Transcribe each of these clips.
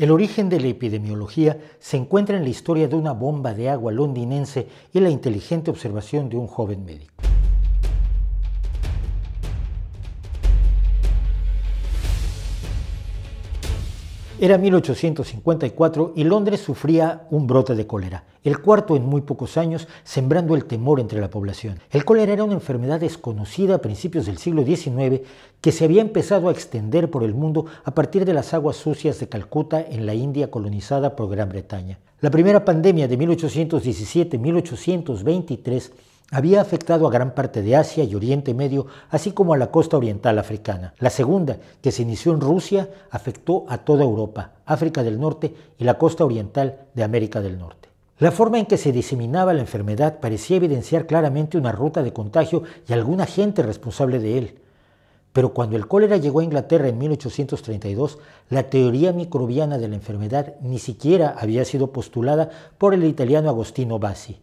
El origen de la epidemiología se encuentra en la historia de una bomba de agua londinense y la inteligente observación de un joven médico. Era 1854 y Londres sufría un brote de cólera, el cuarto en muy pocos años, sembrando el temor entre la población. El cólera era una enfermedad desconocida a principios del siglo XIX que se había empezado a extender por el mundo a partir de las aguas sucias de Calcuta en la India colonizada por Gran Bretaña. La primera pandemia de 1817-1823 había afectado a gran parte de Asia y Oriente Medio, así como a la costa oriental africana. La segunda, que se inició en Rusia, afectó a toda Europa, África del Norte y la costa oriental de América del Norte. La forma en que se diseminaba la enfermedad parecía evidenciar claramente una ruta de contagio y alguna gente responsable de él. Pero cuando el cólera llegó a Inglaterra en 1832, la teoría microbiana de la enfermedad ni siquiera había sido postulada por el italiano Agostino Bassi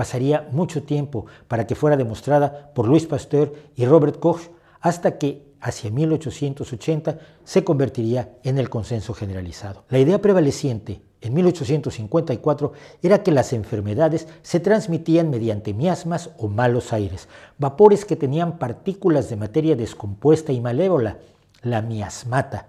pasaría mucho tiempo para que fuera demostrada por Louis Pasteur y Robert Koch hasta que hacia 1880 se convertiría en el consenso generalizado. La idea prevaleciente en 1854 era que las enfermedades se transmitían mediante miasmas o malos aires, vapores que tenían partículas de materia descompuesta y malévola, la miasmata.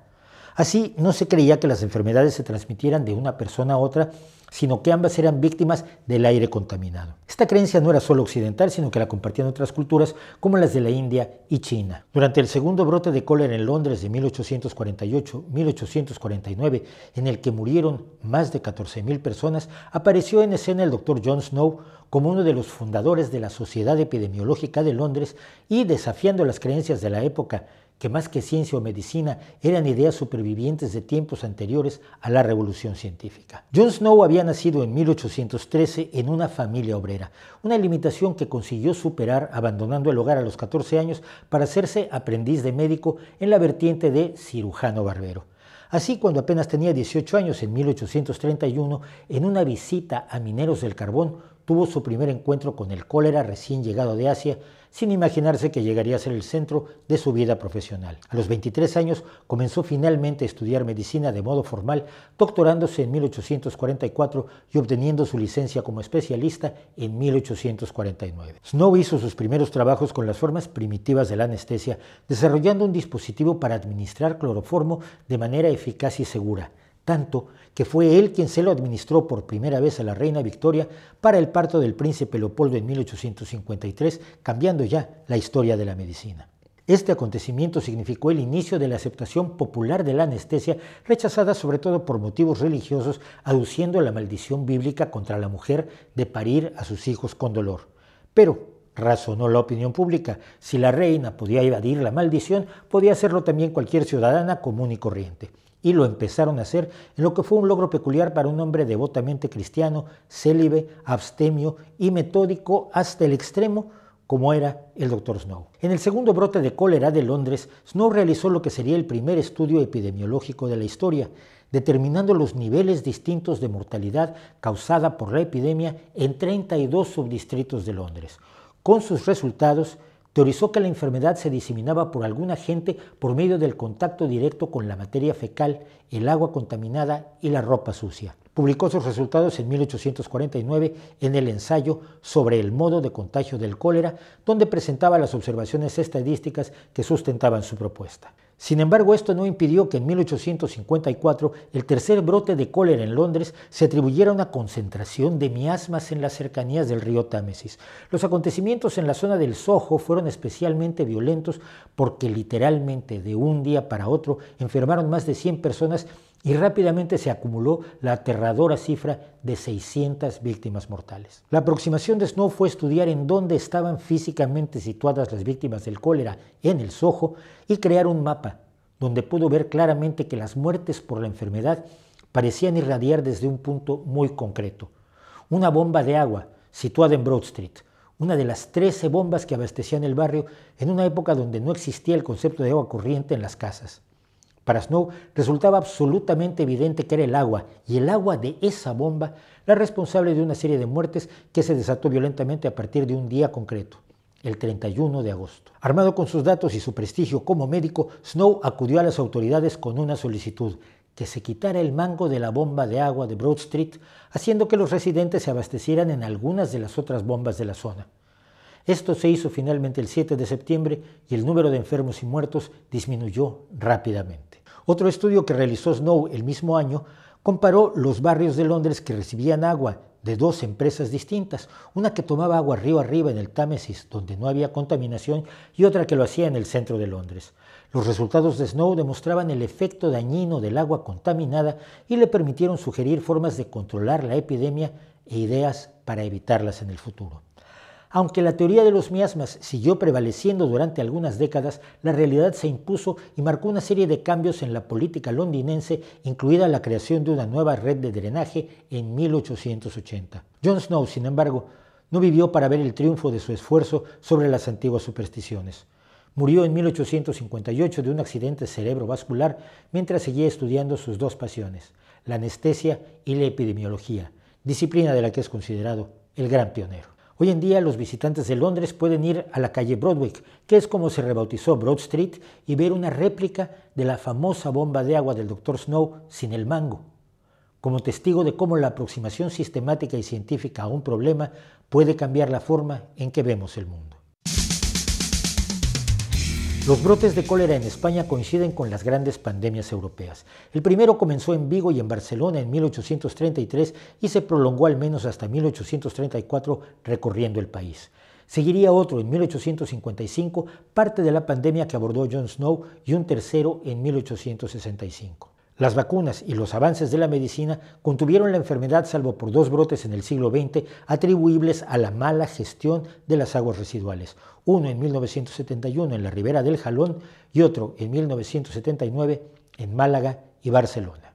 Así no se creía que las enfermedades se transmitieran de una persona a otra, sino que ambas eran víctimas del aire contaminado. Esta creencia no era solo occidental, sino que la compartían otras culturas como las de la India y China. Durante el segundo brote de cólera en Londres de 1848-1849, en el que murieron más de 14.000 personas, apareció en escena el doctor John Snow como uno de los fundadores de la Sociedad Epidemiológica de Londres y desafiando las creencias de la época que más que ciencia o medicina eran ideas supervivientes de tiempos anteriores a la revolución científica. John Snow había nacido en 1813 en una familia obrera, una limitación que consiguió superar abandonando el hogar a los 14 años para hacerse aprendiz de médico en la vertiente de cirujano barbero. Así, cuando apenas tenía 18 años, en 1831, en una visita a mineros del carbón, tuvo su primer encuentro con el cólera recién llegado de Asia, sin imaginarse que llegaría a ser el centro de su vida profesional. A los 23 años comenzó finalmente a estudiar medicina de modo formal, doctorándose en 1844 y obteniendo su licencia como especialista en 1849. Snow hizo sus primeros trabajos con las formas primitivas de la anestesia, desarrollando un dispositivo para administrar cloroformo de manera eficaz y segura tanto que fue él quien se lo administró por primera vez a la reina Victoria para el parto del príncipe Leopoldo en 1853, cambiando ya la historia de la medicina. Este acontecimiento significó el inicio de la aceptación popular de la anestesia, rechazada sobre todo por motivos religiosos, aduciendo la maldición bíblica contra la mujer de parir a sus hijos con dolor. Pero, Razonó la opinión pública. Si la reina podía evadir la maldición, podía hacerlo también cualquier ciudadana común y corriente. Y lo empezaron a hacer en lo que fue un logro peculiar para un hombre devotamente cristiano, célibe, abstemio y metódico hasta el extremo como era el doctor Snow. En el segundo brote de cólera de Londres, Snow realizó lo que sería el primer estudio epidemiológico de la historia, determinando los niveles distintos de mortalidad causada por la epidemia en 32 subdistritos de Londres con sus resultados, teorizó que la enfermedad se diseminaba por algún agente por medio del contacto directo con la materia fecal, el agua contaminada y la ropa sucia. Publicó sus resultados en 1849 en el ensayo sobre el modo de contagio del cólera, donde presentaba las observaciones estadísticas que sustentaban su propuesta. Sin embargo, esto no impidió que en 1854 el tercer brote de cólera en Londres se atribuyera a una concentración de miasmas en las cercanías del río Támesis. Los acontecimientos en la zona del Soho fueron especialmente violentos porque literalmente de un día para otro enfermaron más de 100 personas y rápidamente se acumuló la aterradora cifra de 600 víctimas mortales. La aproximación de Snow fue estudiar en dónde estaban físicamente situadas las víctimas del cólera en el Soho y crear un mapa donde pudo ver claramente que las muertes por la enfermedad parecían irradiar desde un punto muy concreto. Una bomba de agua situada en Broad Street, una de las 13 bombas que abastecían el barrio en una época donde no existía el concepto de agua corriente en las casas. Para Snow resultaba absolutamente evidente que era el agua, y el agua de esa bomba, la responsable de una serie de muertes que se desató violentamente a partir de un día concreto, el 31 de agosto. Armado con sus datos y su prestigio como médico, Snow acudió a las autoridades con una solicitud, que se quitara el mango de la bomba de agua de Broad Street, haciendo que los residentes se abastecieran en algunas de las otras bombas de la zona. Esto se hizo finalmente el 7 de septiembre y el número de enfermos y muertos disminuyó rápidamente. Otro estudio que realizó Snow el mismo año comparó los barrios de Londres que recibían agua de dos empresas distintas, una que tomaba agua río arriba en el Támesis, donde no había contaminación, y otra que lo hacía en el centro de Londres. Los resultados de Snow demostraban el efecto dañino del agua contaminada y le permitieron sugerir formas de controlar la epidemia e ideas para evitarlas en el futuro. Aunque la teoría de los miasmas siguió prevaleciendo durante algunas décadas, la realidad se impuso y marcó una serie de cambios en la política londinense, incluida la creación de una nueva red de drenaje en 1880. John Snow, sin embargo, no vivió para ver el triunfo de su esfuerzo sobre las antiguas supersticiones. Murió en 1858 de un accidente cerebrovascular mientras seguía estudiando sus dos pasiones, la anestesia y la epidemiología, disciplina de la que es considerado el gran pionero. Hoy en día los visitantes de Londres pueden ir a la calle Broadwick, que es como se rebautizó Broad Street, y ver una réplica de la famosa bomba de agua del Dr. Snow sin el mango, como testigo de cómo la aproximación sistemática y científica a un problema puede cambiar la forma en que vemos el mundo. Los brotes de cólera en España coinciden con las grandes pandemias europeas. El primero comenzó en Vigo y en Barcelona en 1833 y se prolongó al menos hasta 1834 recorriendo el país. Seguiría otro en 1855, parte de la pandemia que abordó John Snow, y un tercero en 1865. Las vacunas y los avances de la medicina contuvieron la enfermedad salvo por dos brotes en el siglo XX atribuibles a la mala gestión de las aguas residuales, uno en 1971 en la ribera del Jalón y otro en 1979 en Málaga y Barcelona.